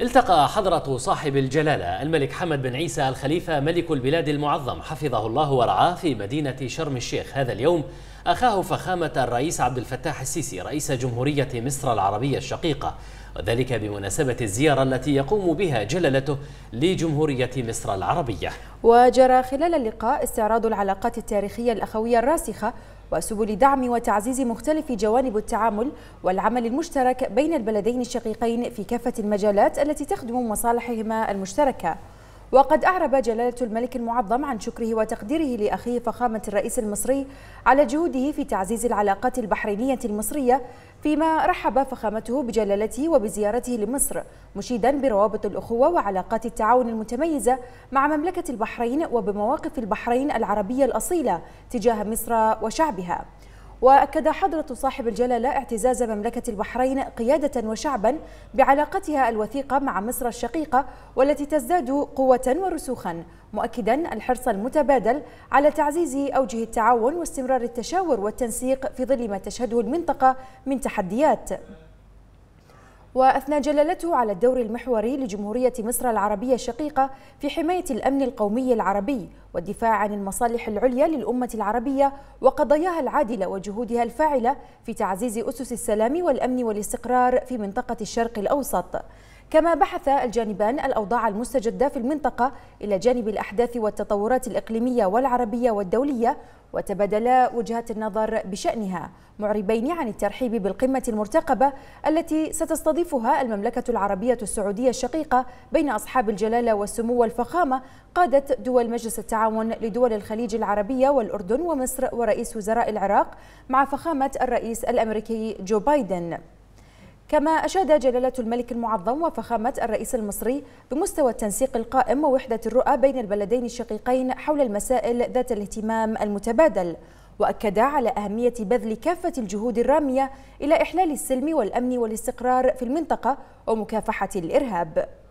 التقى حضرة صاحب الجلالة الملك حمد بن عيسى الخليفة ملك البلاد المعظم حفظه الله ورعاه في مدينة شرم الشيخ هذا اليوم أخاه فخامة الرئيس عبد الفتاح السيسي رئيس جمهورية مصر العربية الشقيقة وذلك بمناسبة الزيارة التي يقوم بها جلالته لجمهورية مصر العربية وجرى خلال اللقاء استعراض العلاقات التاريخية الأخوية الراسخة وسبل دعم وتعزيز مختلف جوانب التعامل والعمل المشترك بين البلدين الشقيقين في كافة المجالات التي تخدم مصالحهما المشتركة وقد أعرب جلالة الملك المعظم عن شكره وتقديره لأخيه فخامة الرئيس المصري على جهوده في تعزيز العلاقات البحرينية المصرية فيما رحب فخامته بجلالته وبزيارته لمصر مشيدا بروابط الأخوة وعلاقات التعاون المتميزة مع مملكة البحرين وبمواقف البحرين العربية الأصيلة تجاه مصر وشعبها وأكد حضرة صاحب الجلالة اعتزاز مملكة البحرين قيادة وشعبا بعلاقتها الوثيقة مع مصر الشقيقة والتي تزداد قوة ورسوخا مؤكدا الحرص المتبادل على تعزيز أوجه التعاون واستمرار التشاور والتنسيق في ظل ما تشهده المنطقة من تحديات وأثنى جلالته على الدور المحوري لجمهورية مصر العربية الشقيقة في حماية الأمن القومي العربي والدفاع عن المصالح العليا للأمة العربية وقضاياها العادلة وجهودها الفاعلة في تعزيز أسس السلام والأمن والاستقرار في منطقة الشرق الأوسط كما بحث الجانبان الأوضاع المستجدة في المنطقة إلى جانب الأحداث والتطورات الإقليمية والعربية والدولية وتبادلا وجهات النظر بشأنها معربين عن الترحيب بالقمة المرتقبة التي ستستضيفها المملكة العربية السعودية الشقيقة بين أصحاب الجلالة والسمو والفخامة قادة دول مجلس التعاون لدول الخليج العربية والأردن ومصر ورئيس وزراء العراق مع فخامة الرئيس الأمريكي جو بايدن كما أشاد جلالة الملك المعظم وفخامة الرئيس المصري بمستوى التنسيق القائم ووحدة الرؤى بين البلدين الشقيقين حول المسائل ذات الاهتمام المتبادل وأكدا على أهمية بذل كافة الجهود الرامية إلى إحلال السلم والأمن والاستقرار في المنطقة ومكافحة الإرهاب